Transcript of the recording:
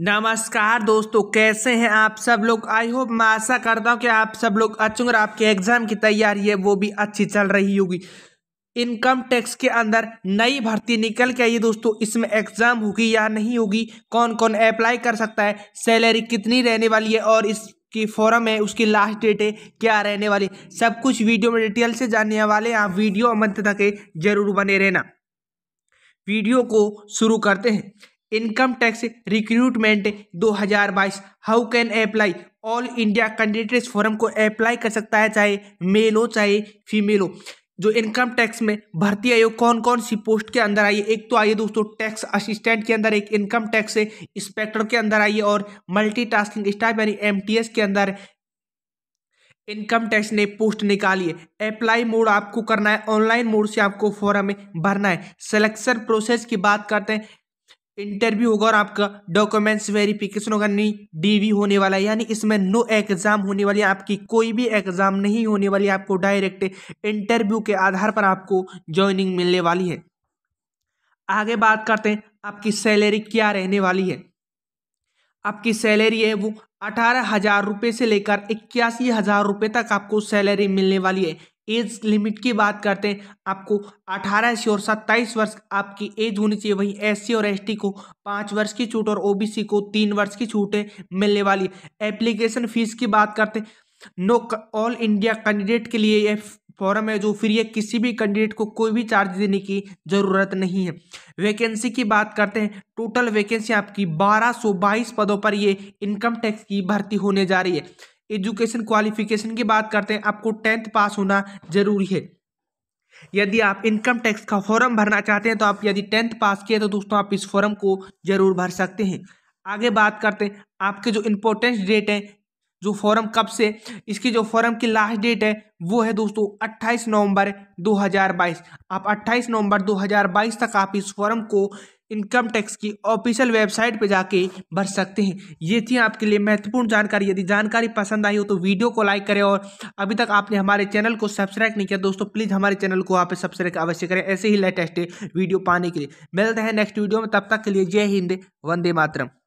नमस्कार दोस्तों कैसे हैं आप सब लोग आई होप मैं आशा करता हूँ कि आप सब लोग अच्छे और आपके एग्ज़ाम की तैयारी है वो भी अच्छी चल रही होगी इनकम टैक्स के अंदर नई भर्ती निकल के आई दोस्तों इसमें एग्ज़ाम होगी या नहीं होगी कौन कौन अप्लाई कर सकता है सैलरी कितनी रहने वाली है और इसकी फॉरम फॉर्म है उसकी लास्ट डेट है क्या रहने वाली सब कुछ वीडियो में डिटेल से जानने वाले आप वीडियो अंत तक जरूर बने रहना वीडियो को शुरू करते हैं income tax recruitment 2022 how can apply all India candidates forum को अप्लाई कर सकता है चाहे मेल हो चाहे फीमेल हो जो इनकम टैक्स में भर्ती आयोग कौन कौन सी पोस्ट के अंदर आई है एक तो आइए दोस्तों टैक्स असिस्टेंट के अंदर एक इनकम टैक्स इंस्पेक्टर के अंदर आई है और मल्टीटास्किंग स्टाफ यानी एमटीएस के अंदर इनकम टैक्स ने पोस्ट निकाली है अप्लाई मोड आपको करना है ऑनलाइन मोड से आपको फॉर्म में भरना है सिलेक्शन प्रोसेस की बात करते हैं इंटरव्यू होगा और आपका डॉक्यूमेंट्स वेरिफिकेशन होगा नहीं डीवी होने वाला है यानी इसमें नो एग्जाम होने वाली आपकी कोई भी एग्जाम नहीं होने वाली आपको डायरेक्ट इंटरव्यू के आधार पर आपको ज्वाइनिंग मिलने वाली है आगे बात करते हैं आपकी सैलरी क्या रहने वाली है आपकी सैलरी है वो अठारह हज़ार रुपये से लेकर इक्यासी हज़ार रुपये तक आपको सैलरी मिलने वाली है एज लिमिट की बात करते हैं आपको 18 से और 27 वर्ष आपकी एज होनी चाहिए वहीं एस और एस को पाँच वर्ष की छूट और ओबीसी को तीन वर्ष की छूटें मिलने वाली एप्लीकेशन फीस की बात करते हैं नो ऑल इंडिया कैंडिडेट के लिए ये फॉरम है जो फ्री ये किसी भी कैंडिडेट को कोई भी चार्ज देने की ज़रूरत नहीं है वैकेंसी की बात करते हैं टोटल वैकेंसी आपकी बारह पदों पर ये इनकम टैक्स की भर्ती होने जा रही है एजुकेशन क्वालिफिकेशन की बात करते हैं आपको टेंथ पास होना जरूरी है यदि आप इनकम टैक्स का फॉर्म भरना चाहते हैं तो आप यदि टेंथ पास किए तो दोस्तों आप इस फॉर्म को जरूर भर सकते हैं आगे बात करते हैं आपके जो इम्पोर्टेंस डेट हैं जो फॉर्म कब से इसकी जो फॉर्म की लास्ट डेट है वो है दोस्तों 28 नवंबर 2022 आप 28 नवंबर 2022 तक आप इस फॉर्म को इनकम टैक्स की ऑफिशियल वेबसाइट पर जाके भर सकते हैं ये थी आपके लिए महत्वपूर्ण जानकारी यदि जानकारी पसंद आई हो तो वीडियो को लाइक करें और अभी तक आपने हमारे चैनल को सब्सक्राइब नहीं किया दोस्तों प्लीज़ हमारे चैनल को आप सब्सक्राइब अवश्य करें ऐसे ही लेटेस्ट वीडियो पाने के लिए मिलते हैं नेक्स्ट वीडियो में तब तक के लिए जय हिंद वंदे मातरम